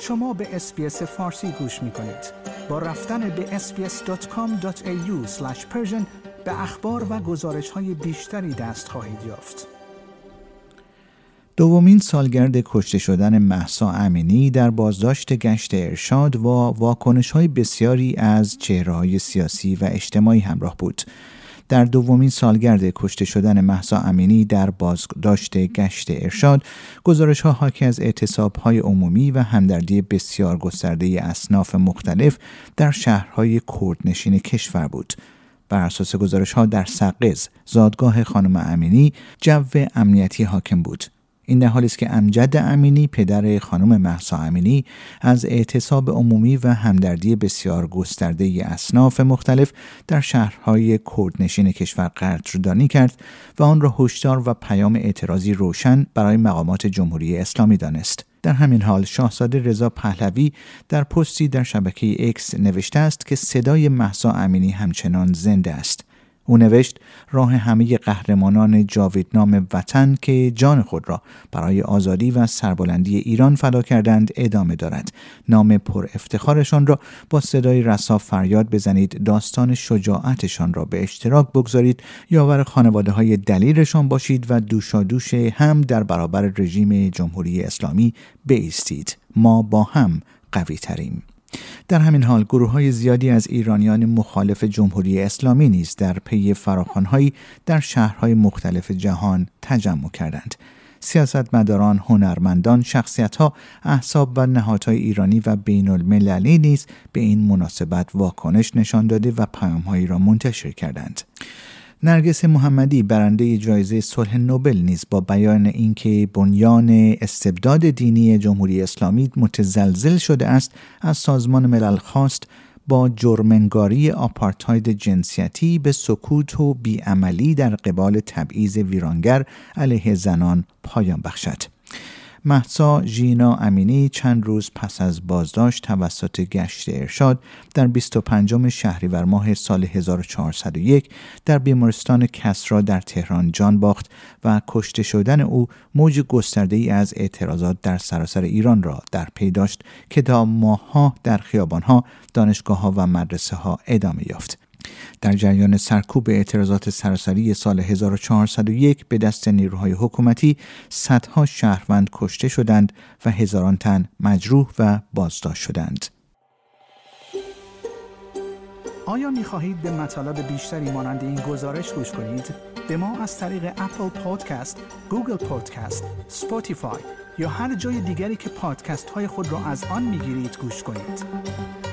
شما به اسپیس فارسی گوش می کنید. با رفتن به sbs.com.au به اخبار و گزارش های بیشتری دست خواهید یافت. دومین سالگرد کشته شدن محسا امینی در بازداشت گشت ارشاد و واکنش های بسیاری از چهره های سیاسی و اجتماعی همراه بود. در دومین سالگرد کشته شدن محسا امینی در بازداشت گشت ارشاد گزارش ها حاکی از اعتصاب های عمومی و همدردی بسیار گسترده اصناف مختلف در شهرهای کردنشین کشور بود بر اساس گزارش ها در سقز زادگاه خانم امینی جو امنیتی حاکم بود این در حالی است که امجد امینی پدر خانم محسا امینی از اعتصاب عمومی و همدردی بسیار گسترده اصناف مختلف در شهرهای کردنشین کشور قدردانی کرد و آن را هشدار و پیام اعتراضی روشن برای مقامات جمهوری اسلامی دانست در همین حال شاهزاده رضا پهلوی در پستی در شبکه ایکس نوشته است که صدای محسا امینی همچنان زنده است او نوشت راه همه قهرمانان جاویدنام وطن که جان خود را برای آزادی و سربلندی ایران فدا کردند ادامه دارد نام پر افتخارشان را با صدای رسا فریاد بزنید داستان شجاعتشان را به اشتراک بگذارید یاور خانواده های دلیرشان باشید و دوشادوش هم در برابر رژیم جمهوری اسلامی بایستید ما با هم قوی تریم در همین حال گروه های زیادی از ایرانیان مخالف جمهوری اسلامی نیز در پی فراخوانهایی در شهرهای مختلف جهان تجمع کردند سیاستمداران، هنرمندان، شخصیتها، احساب و نهادهای ایرانی و بین المللی نیز به این مناسبت واکنش نشان داده و پیامهایی را منتشر کردند. نرگس محمدی برنده جایزه صلح نوبل نیز با بیان اینکه بنیان استبداد دینی جمهوری اسلامی متزلزل شده است از سازمان ملل خواست با جرمنگاری آپارتاید جنسیتی به سکوت و بیعملی در قبال تبعیض ویرانگر علیه زنان پایان بخشد. محسا ژینا امینی چند روز پس از بازداشت توسط گشت ارشاد در 25 شهریور ماه سال 1401 در بیمارستان کسرا در تهران جان باخت و کشته شدن او موج گسترده ای از اعتراضات در سراسر ایران را در پی داشت که تا ماهها در خیابانها، دانشگاهها و مدرسه ها ادامه یافت. در جریان سرکوب اعتراضات سراسری سال 1401 به دست نیروهای حکومتی صدها شهروند کشته شدند و هزاران تن مجروح و بازداشت شدند. آیا می خواهید به مطالب بیشتری مانند این گزارش گوش کنید؟ به ما از طریق اپل پادکست، گوگل پادکست، سپوتیفای یا هر جای دیگری که پادکست های خود را از آن می گیرید گوش کنید.